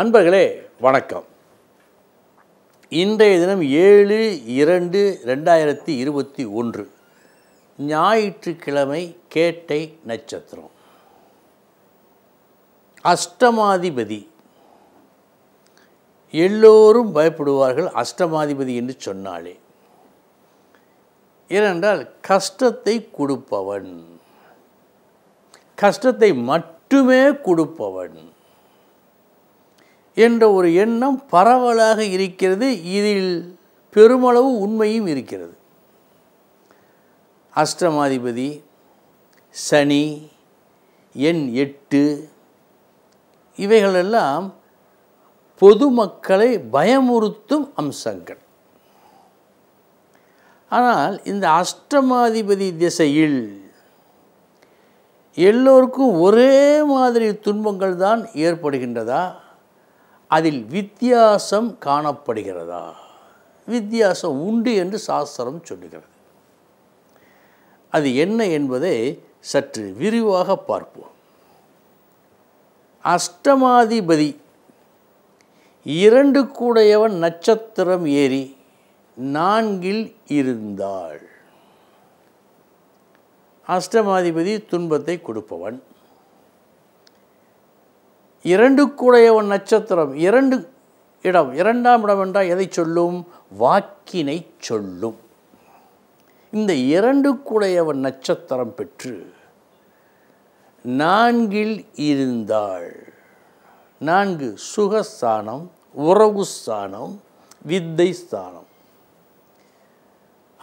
அன்பர்களே வணக்கம் இன்றைய தினம் ஏழு இரண்டு ரெண்டாயிரத்தி இருபத்தி ஒன்று ஞாயிற்றுக்கிழமை கேட்டை நட்சத்திரம் அஷ்டமாதிபதி எல்லோரும் பயப்படுவார்கள் அஷ்டமாதிபதி என்று சொன்னாலே ஏனென்றால் கஷ்டத்தை கொடுப்பவன் கஷ்டத்தை மட்டுமே கொடுப்பவன் என்ற ஒரு எண்ணம் பரவலாக இருக்கிறது இதில் பெருமளவு உண்மையும் இருக்கிறது அஷ்டமாதிபதி சனி எண் எட்டு இவைகளெல்லாம் பொதுமக்களை பயமுறுத்தும் அம்சங்கள் ஆனால் இந்த அஷ்டமாதிபதி திசையில் எல்லோருக்கும் ஒரே மாதிரி துன்பங்கள் தான் ஏற்படுகின்றதா அதில் வித்தியாசம் காணப்படுகிறதா வித்தியாசம் உண்டு என்று சாஸ்திரம் சொல்லுகிறது அது என்ன என்பதை சற்று விரிவாக பார்ப்போம் அஷ்டமாதிபதி இரண்டு கூடையவன் நட்சத்திரம் ஏறி நான்கில் இருந்தாள் அஷ்டமாதிபதி துன்பத்தை கொடுப்பவன் இரண்டு கூடையவன் நட்சத்திரம் இரண்டு இடம் இரண்டாம் இடம் என்றால் எதை சொல்லும் வாக்கினை சொல்லும் இந்த இரண்டு கூடையவன் நட்சத்திரம் பெற்று நான்கில் இருந்தாள் நான்கு சுகஸ்தானம் உறவு ஸ்தானம் வித்தை ஸ்தானம்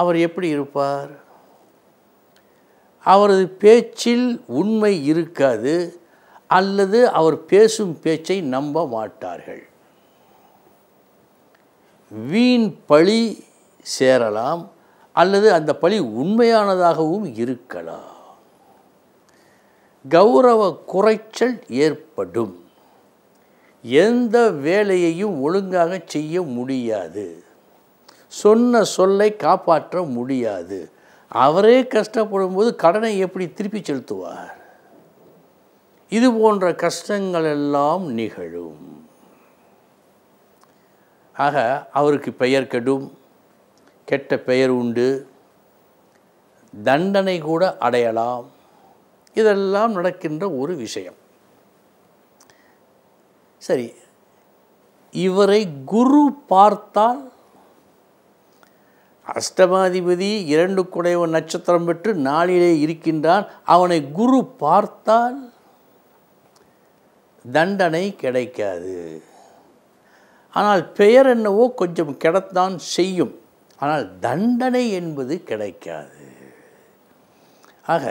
அவர் எப்படி இருப்பார் அவரது பேச்சில் உண்மை இருக்காது அல்லது அவர் பேசும் பேச்சை நம்ப மாட்டார்கள் வீண் பழி சேரலாம் அல்லது அந்த பழி உண்மையானதாகவும் இருக்கலாம் கௌரவ குறைச்சல் ஏற்படும் எந்த வேலையையும் ஒழுங்காக செய்ய முடியாது சொன்ன சொல்லை காப்பாற்ற முடியாது அவரே கஷ்டப்படும் போது கடனை எப்படி திருப்பி செலுத்துவார் இது போன்ற கஷ்டங்கள் எல்லாம் நிகழும் ஆக அவருக்கு பெயர் கெடும் கெட்ட பெயர் உண்டு தண்டனை கூட அடையலாம் இதெல்லாம் நடக்கின்ற ஒரு விஷயம் சரி இவரை குரு பார்த்தால் அஷ்டமாதிபதி இரண்டு குடைவன் நட்சத்திரம் பெற்று நாளிலே இருக்கின்றான் அவனை குரு பார்த்தால் தண்டனை கிடைக்காது ஆனால் பெயர் என்னவோ கொஞ்சம் கிடத்தான் செய்யும் ஆனால் தண்டனை என்பது கிடைக்காது ஆக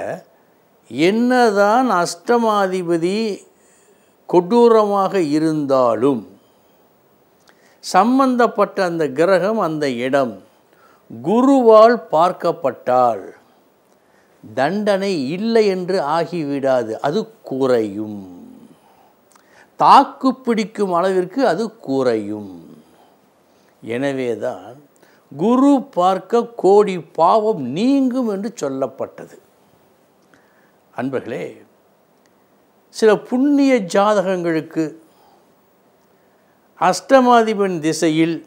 என்னதான் அஷ்டமாதிபதி கொடூரமாக இருந்தாலும் சம்பந்தப்பட்ட அந்த கிரகம் அந்த இடம் குருவால் பார்க்கப்பட்டால் தண்டனை இல்லை என்று ஆகிவிடாது அது குறையும் தாக்கு பிடிக்கும் அளவிற்கு அது குறையும் எனவேதான் குரு பார்க்க கோடி பாவம் நீங்கும் என்று சொல்லப்பட்டது அன்பர்களே சில புண்ணிய ஜாதகங்களுக்கு அஷ்டமாதிபன் திசையில்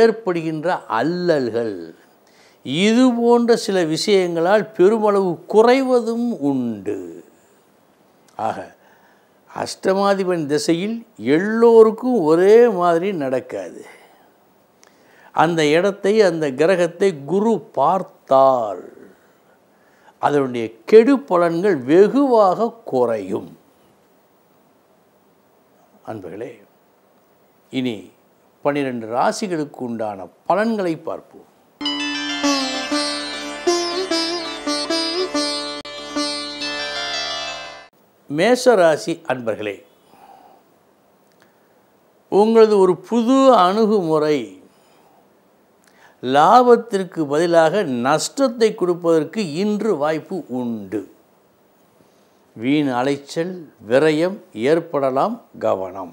ஏற்படுகின்ற அல்லல்கள் இது போன்ற சில விஷயங்களால் பெருமளவு குறைவதும் உண்டு ஆக அஷ்டமாதிபன் திசையில் எல்லோருக்கும் ஒரே மாதிரி நடக்காது அந்த இடத்தை அந்த கிரகத்தை குரு பார்த்தால் அதனுடைய கெடு பலன்கள் வெகுவாக குறையும் அன்புகளே இனி பன்னிரெண்டு ராசிகளுக்கு உண்டான பலன்களை பார்ப்போம் மேஷராசி அன்பர்களே உங்களது ஒரு புது அணுகுமுறை லாபத்திற்கு பதிலாக நஷ்டத்தை கொடுப்பதற்கு இன்று வாய்ப்பு உண்டு வீண் அலைச்சல் விரயம் ஏற்படலாம் கவனம்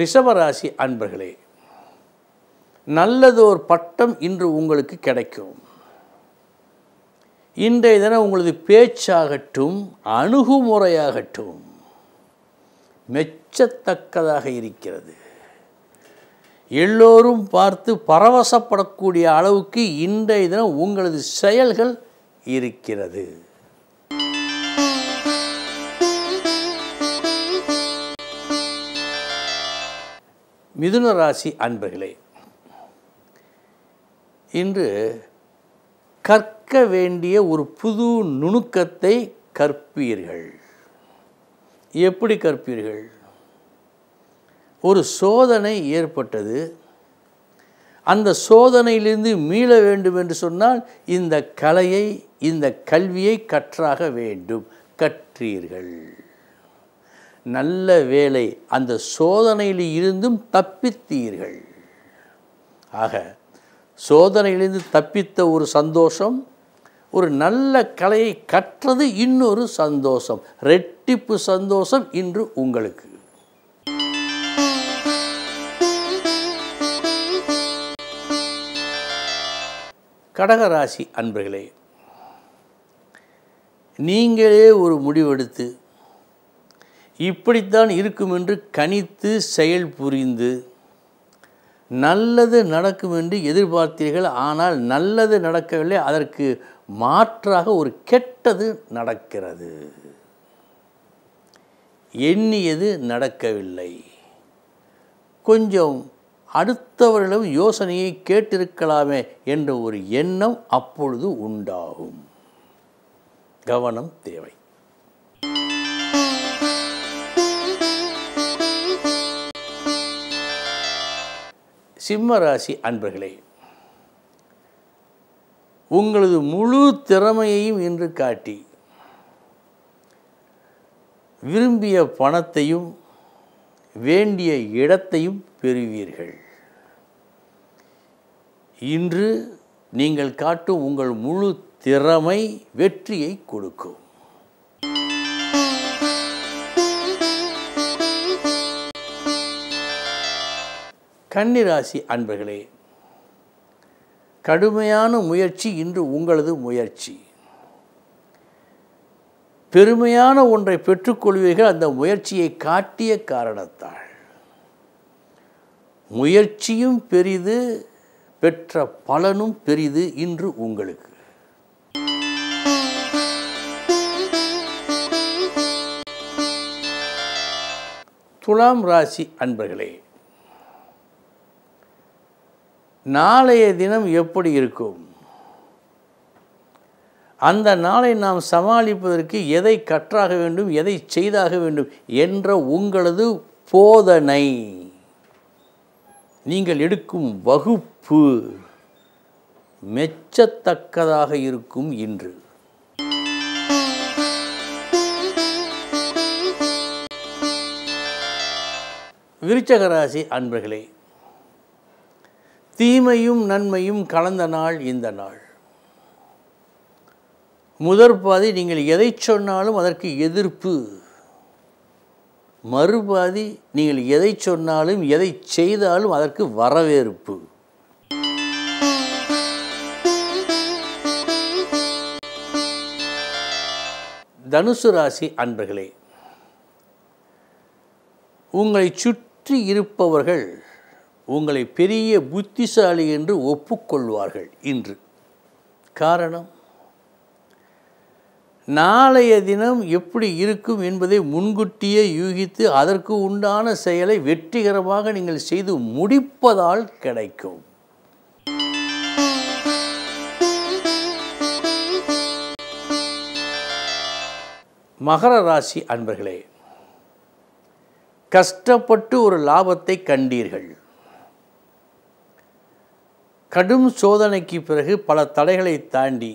ரிஷபராசி அன்பர்களே நல்லது ஒரு பட்டம் இன்று உங்களுக்கு கிடைக்கும் இன்றைய தினம் உங்களது பேச்சாகட்டும் அணுகுமுறையாகட்டும் மெச்சத்தக்கதாக இருக்கிறது எல்லோரும் பார்த்து பரவசப்படக்கூடிய அளவுக்கு இன்றைய தினம் உங்களது செயல்கள் இருக்கிறது மிதுன ராசி அன்பர்களே இன்று கற்க வேண்டிய ஒரு புது நுணுக்கத்தை கற்பீர்கள் எப்படி கற்பீர்கள் ஒரு சோதனை ஏற்பட்டது அந்த சோதனையிலிருந்து மீள வேண்டும் என்று சொன்னால் இந்த கலையை இந்த கல்வியை கற்றாக வேண்டும் கற்றீர்கள் நல்ல வேலை அந்த சோதனையில் இருந்தும் தப்பித்தீர்கள் ஆக சோதனையிலிருந்து தப்பித்த ஒரு சந்தோஷம் ஒரு நல்ல கலையை கற்றது இன்னொரு சந்தோஷம் ரெட்டிப்பு சந்தோஷம் இன்று உங்களுக்கு கடகராசி அன்பர்களே நீங்களே ஒரு முடிவெடுத்து இப்படித்தான் இருக்கும் என்று கணித்து செயல் புரிந்து நல்லது நடக்கும் என்று எதிர்பார்த்தீர்கள் ஆனால் நல்லது நடக்கவில்லை அதற்கு மாற்றாக ஒரு கெட்டது நடக்கிறது எண்ணியது நடக்கவில்லை கொஞ்சம் அடுத்தவர்களும் யோசனையை கேட்டிருக்கலாமே என்ற ஒரு எண்ணம் அப்பொழுது உண்டாகும் கவனம் தேவை சிம்ம ராசி அன்பர்களே உங்களது முழு திறமையையும் இன்று காட்டி விரும்பிய பணத்தையும் வேண்டிய இடத்தையும் பெறுவீர்கள் இன்று நீங்கள் காட்டும் உங்கள் முழு திறமை வெற்றியை கொடுக்கும் கன்னிராசி அன்பர்களே கடுமையான முயற்சி இன்று உங்களது முயற்சி பெருமையான ஒன்றை பெற்றுக்கொள்வீர்கள் அந்த முயற்சியை காட்டிய காரணத்தால் முயற்சியும் பெரிது பெற்ற பலனும் பெரிது இன்று உங்களுக்கு துலாம் ராசி அன்பர்களே நாளைய தினம் எப்படி இருக்கும் அந்த நாளை நாம் சமாளிப்பதற்கு எதை கற்றாக வேண்டும் எதை செய்தாக வேண்டும் என்ற உங்களது போதனை நீங்கள் எடுக்கும் வகுப்பு மெச்சத்தக்கதாக இருக்கும் இன்று விருச்சகராசி அன்பர்களே தீமையும் நன்மையும் கலந்த நாள் இந்த நாள் முதற் பாதி நீங்கள் எதை சொன்னாலும் அதற்கு எதிர்ப்பு மறுபாதி நீங்கள் எதை சொன்னாலும் எதை செய்தாலும் அதற்கு வரவேற்பு தனுசு ராசி அன்பர்களே உங்களை சுற்றி இருப்பவர்கள் உங்களை பெரிய புத்திசாலி என்று ஒப்புக்கொள்வார்கள் இன்று காரணம் நாளைய தினம் எப்படி இருக்கும் என்பதை முன்கூட்டியே யூகித்து அதற்கு உண்டான செயலை வெற்றிகரமாக நீங்கள் செய்து முடிப்பதால் கிடைக்கும் மகர ராசி அன்பர்களே கஷ்டப்பட்டு ஒரு லாபத்தை கண்டீர்கள் கடும் சோதனைக்கு பிறகு பல தடைகளை தாண்டி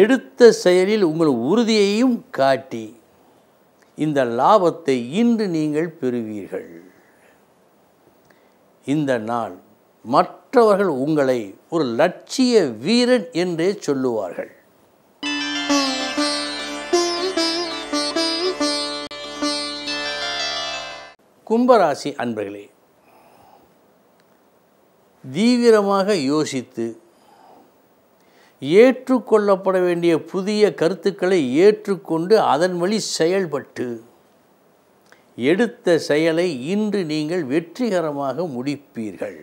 எடுத்த செயலில் உங்கள் உறுதியையும் காட்டி இந்த லாபத்தை இன்று நீங்கள் பெறுவீர்கள் இந்த நாள் மற்றவர்கள் உங்களை ஒரு லட்சிய வீரன் என்றே சொல்லுவார்கள் கும்பராசி அன்பர்களே தீவிரமாக யோசித்து ஏற்றுக்கொள்ளப்பட வேண்டிய புதிய கருத்துக்களை ஏற்றுக்கொண்டு அதன் வழி செயல்பட்டு எடுத்த செயலை இன்று நீங்கள் வெற்றிகரமாக முடிப்பீர்கள்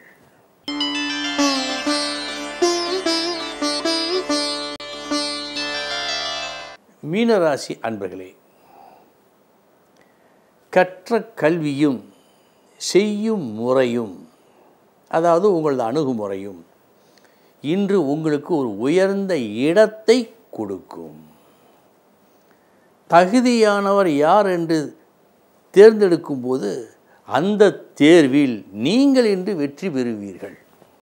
மீனராசி அன்பர்களே கற்ற கல்வியும் செய்யும் முறையும் அதாவது உங்களது அணுகுமுறையும் இன்று உங்களுக்கு ஒரு உயர்ந்த இடத்தை கொடுக்கும் தகுதியானவர் யார் என்று தேர்ந்தெடுக்கும்போது அந்த தேர்வில் நீங்கள் இன்று வெற்றி பெறுவீர்கள்